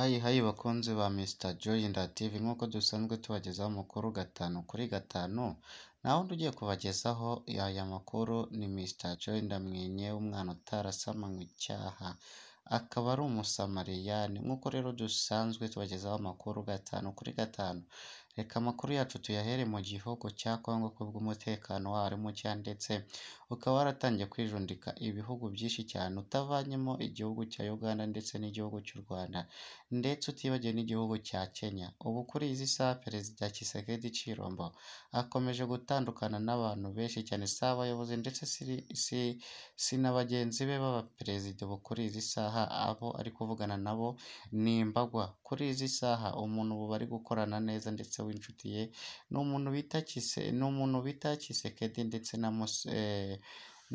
Hayi hayi bakunzi ba Mr Joy TV nk'uko dusanzwe tubagezaho amakuru gatanu kuri gatanu nta wundi ugiye kubagezaho aya makuru ni Mr Joy ndamwenye umwana utarasamanywe icyaha akaba ari umusamariyani nk'uko rero dusanzwe tubagezaho amakuru gatanu kuri gatanu Reka amakuru yacu tuyahere mu gihugu cya Congo kubwo umutekano waho ari muke ndetse ukaba waratangiye kwijundika ibihugu byinshi cyane utavanyemo igihugu cya Uganda ndetse n'igihugu cy'u Rwanda ndetse utibagiwe n'igihugu cya Kenya. Ubu kuri izi saa Perezida Tshisekedi chirombo akomeje gutandukana n'abantu benshi cyane si abayobozi ndetse si na bagenzi be b'abaperezida ubu kuri izi saha abo ari kuvugana nabo ni imbagwa. Kuri izi saha umuntu ubu bari gukorana neza ndetse Uwinshuti ni umuntu bita Tshisekedi ndetse na eh,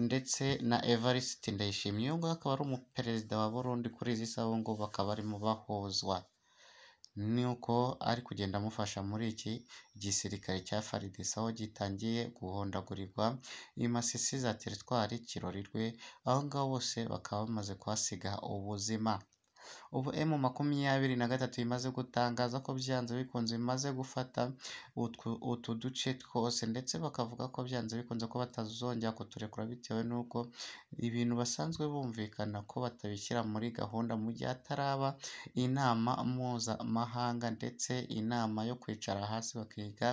ndetse na Evariste Ndayishimiye uyu nguyu akaba ari umuperezida wa Burundi kuri izi saha ubu ngubu bakaba barimo ni uko ari kugenda amufasha muri iki gisirikare cya faridese aho gitangiye guhondagurirwa imasisi za teritwari kirorirwe aho ngaho bose bakaba bamaze kuhasiga ubuzima ubu M makumyabiri na gatatu imaze gutangaza ko byanze bikunze imaze gufata utu duce twose ndetse bakavuga ko byanze bikunze ko batazongera kuturekura bitewe n'uko ibintu basanzwe bumvikana ko batabishyira muri gahunda mu gihe hataraba inama mpuzamahanga ndetse inama yo kwicara hasi bakiga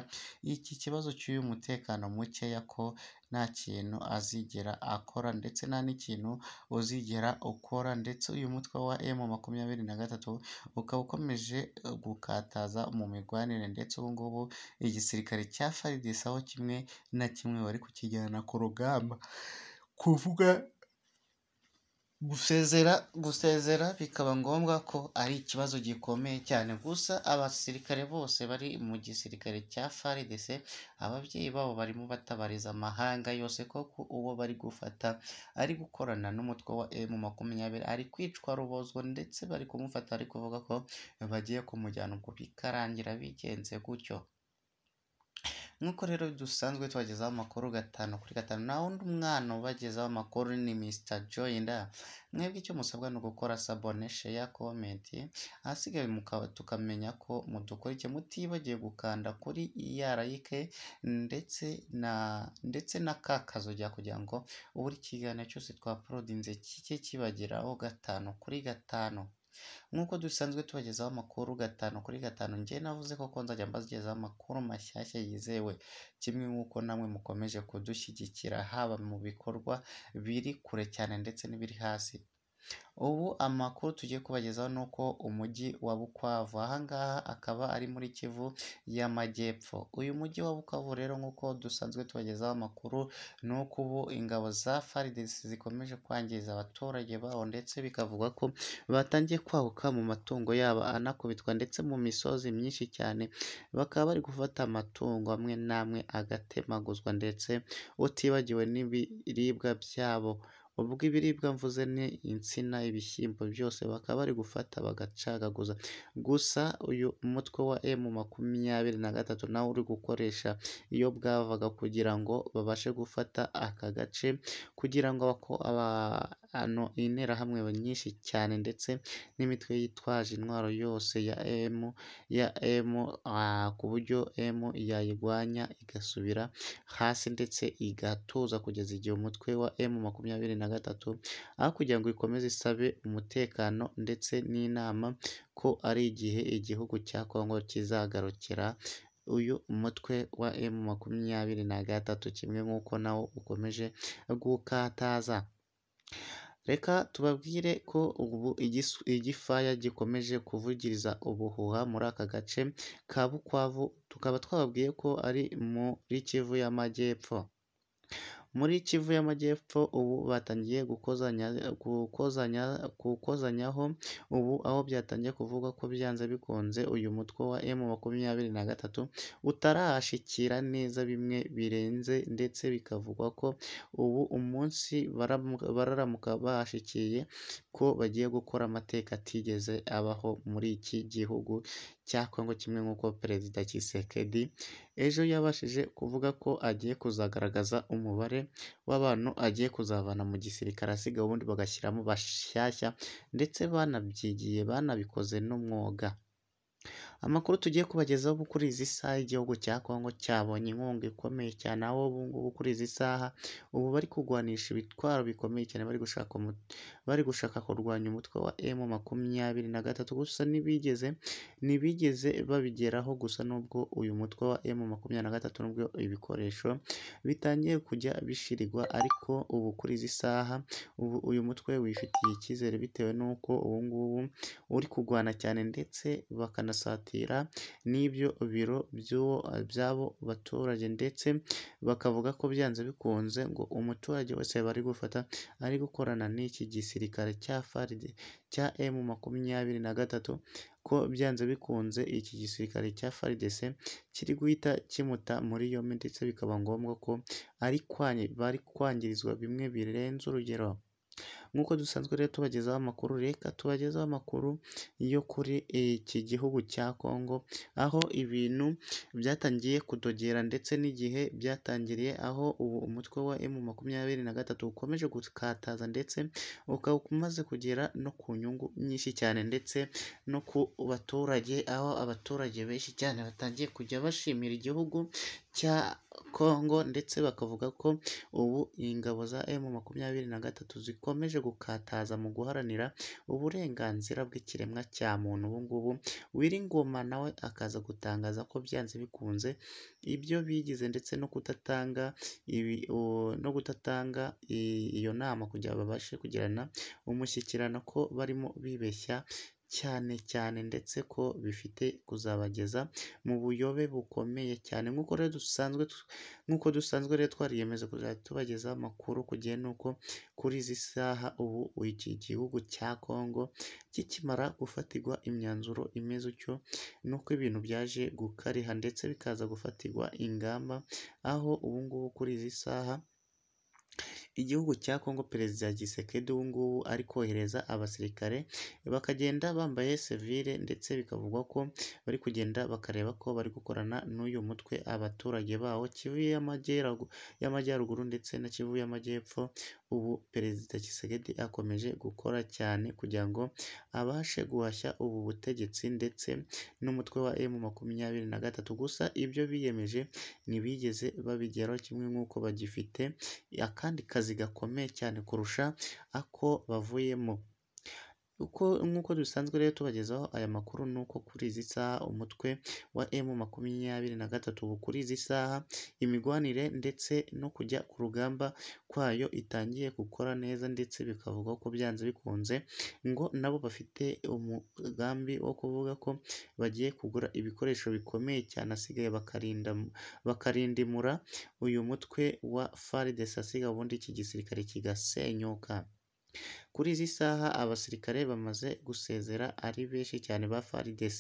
iki kibazo cy'uyu mutekano mukeya ko nta kintu azigera akora ndetse nta n'ikintu uzigera ukora ndetse uyu mutwe wa M makumyabiri makumyabiri na gatatu ukaba ukomeje eh, gukataza mu migwanire ndetse ubu ngubu igisirikare cya FARDC aho kimwe na kimwe bari kukijyana ku rugamba kuvuga gusezera gusezera bikaba ngombwa ko ari ikibazo gikomeye cyane gusa abasirikare bose bari mu gisirikare cya FARDC ababyeyi babo barimo batabariza amahanga yose ko uwo bari gufata ari gukorana n'umutwe wa emu makumyabiri ari kwicwa rubozwa ndetse bari kumufata ari kuvuga ko bagiye kumujyana ubwo bikarangira bigenze gutyo nk'uko rero dusanzwe tubagezaho amakuru gatanu kuri gatanu nta wundi umwana ubagezaho amakuru ni Mr Joy nda mwebwe icyo musabwa ni ugukora sabone sheya komenti ahasigaye tukamenya ko mudukurikiye mutibagiwe gukanda kuri ya like ndetse na ndetse na ka kazogera kugira ngo buri kiganiro cyose twa twaporodinze kike kibageraho gatanu kuri gatanu Nk'uko dusanzwe tubagezaho amakuru gatanu kuri gatanu njye navuze ko nzajya mbagezaho amakuru mashyashya yizewe, kimwe nk'uko namwe mukomeje kudushyigikira haba mu bikorwa biri kure cyane ndetse n'ibiri hasi. Ubu amakuru tugiye kubagezaho ni uko umujyi wa Bukwavu aha ngaha akaba ari muri Kivu y'Amajyepfo, uyu mujyi wa Bukavu rero nk'uko dusanzwe tubagezaho amakuru ni uko ubu ingabo za FARDC zikomeje kwangiza abaturage baho ndetse bikavugwa ko batangiye kwahuka mu matungo yabo anakubitwa ndetse mu misozi myinshi cyane, bakaba bari gufata amatungo amwe n'amwe agatemaguzwa ndetse utibagiwe n'ibiribwa byabo. Ubwo ibiribwa mvuze ni insina, ibishyimbo byose bakaba bari gufata bagacagaguza, gusa uyu mutwe wa emu makumyabiri na gatatu nawo uri gukoresha iyo bwavaga kugira ngo babashe gufata aka gace kugira ngo abako aba Hano interahamwe nyinshi cyane ndetse n'imitwe yitwaje intwaro yose ya emu ya emu ku buryo emu yayirwanya igasubira hasi ndetse igatuza kugeza igihe umutwe wa emu makumyabiri na gatatu aho kugira ngo ikomeze isabe umutekano ndetse n'inama ko ari igihe igihugu cya Congo kizagarukira uyu mutwe wa emu makumyabiri na gatatu kimwe nk'uko nawo ukomeje gukataza. Reka tubabwire ko ubu igifaya gikomeje kuvugiriza ubuhuha muri aka gace ka bukwavu tukaba twababwiye ko ari muri Kivu y'Amajyepfo Muri Kivu y'Amajyepfo ubu batangiye gukozanya gukozanyaho ubu aho byatangiye kuvugwa ko byanze bikunze uyu mutwe wa m gatatu utarahashikira neza bimwe birenze ndetse bikavugwa ko ubu umunsi bararamuka bahashikiye ko bagiye gukora amateka atigeze abaho muri iki gihugu cya Kongo kimwe nk'uko Perezida Tshisekedi ejo yabashije kuvuga ko agiye kuzagaragaza umubare w'abantu agiye kuzavana mu gisirikare asiga ubundi bagashyiramo bashyashya ndetse banabyigiye banabikoze n'umwuga. Amakuru tugiye kubagezaho ubu kuri izi saha igihugu cya Kongo cyabonye inkunga ikomeye cyane aho ubu ngubu kuri izi saha ubu bari kurwanisha ibitwaro bikomeye cyane bari gushaka bari gushaka kurwanya umutwe wa M makumyabiri na gatatu gusa ntibigeze ntibigeze babigeraho gusa nubwo uyu mutwe wa M makumyabiri na gatatu nubwo ibikoresho bitangiye kujya bishirirwa ariko ubu kuri izi saha ubu uyu mutwe wifitiye icyizere bitewe n'uko ubu ngubu uri kurwana cyane ndetse bakanasatira guhatira n'ibyo biro by'abo baturage ndetse bakavuga ko byanze bikunze ngo umuturage wese bari gufata ari gukorana n'iki gisirikare cya FARD cya M makumyabiri na gatatu ko byanze bikunze iki gisirikare cya FARDC kiri guhita kimuta muri yombi ndetse bikaba ngombwa ko bari kwangirizwa bimwe birenze urugero nk'uko dusanzwe rero tubagezaho amakuru reka tubagezeho amakuru yo kuri iki gihugu cya Congo aho ibintu byatangiye kudogera ndetse n'igihe byatangiriye aho ubu umutwe wa emu makumyabiri na gatatu ukomeje gukataza ndetse ukaba umaze kugera no ku nyungu nyinshi cyane ndetse no ku baturage aho abaturage benshi cyane batangiye kujya bashimira igihugu cya Congo ndetse bakavuga ko ubu ingabo za emu makumyabiri na gatatu zikomeje gukataza mu guharanira uburenganzira bw'ikiremwa cya muntu ubu ngubu Nyiringoma nawe akaza gutangaza ko byanze bikunze ibyo bigize ndetse no kudatanga no kudatanga iyo nama kugira babashe kugirana umushyikirano ko barimo bibeshya cyane cyane ndetse ko bifite kuzabageza mu buyobe bukomeye cyane nk'uko rero dusanzwe nk'uko dusanzwe rero twariyemeza kuzajya tubageza amakuru ku gihe nuko kuri izi saha ubu iki gihugu cya Congo kikimara gufatirwa imyanzuro imeze utyo nuko ibintu byaje gukariha ndetse bikaza gufatirwa ingamba aho ubu ngubu kuri izi saha Igihugu cya Congo Perezida Tshisekedi ubu ngubu ari kohereza abasirikare bakagenda bambaye sevire ndetse bikavugwa ko bari kugenda bakareba ko bari gukorana n'uyu mutwe abaturage bawo, Kivu y'Amajyaruguru ndetse na Kivu y'Amajyepfo, ubu Perezida Tshisekedi akomeje gukora cyane kugira ngo abashe guhashya ubu butegetsi ndetse n'umutwe wa M makumyabiri na gatatu, gusa ibyo biyemeje ntibigeze babigeraho kimwe nk'uko bagifite akandi kazi akazi gakomeye cyane kurusha ako bavuyemo. uko nk'uko dusanzwe rero tubagezaho aya makuru ni uko kuri izi saha umutwe wa emu makumyabiri na gatatu ubu kuri izi saha imigwanire ndetse no kujya ku rugamba kwayo itangiye gukora neza ndetse bikavuga ko byanze bikunze ngo nabo bafite umugambi wo kuvuga ko bagiye kugura ibikoresho bikomeye cyane asigaye bakarinda bakarindimura uyu mutwe wa FARDC asiga ubundi iki gisirikare kigasenyuka. Kuri izi saha abasirikare bamaze gusezera ari benshi cyane ba FARDC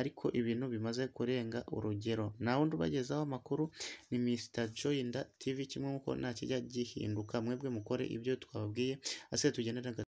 ariko ibintu bimaze kurenga urugero, nta wundi ubagezaho amakuru ni Mr Joyinda Tv kimwe nk'uko kijya gihinduka mwebwe mukore ibyo twababwiye ase tugendane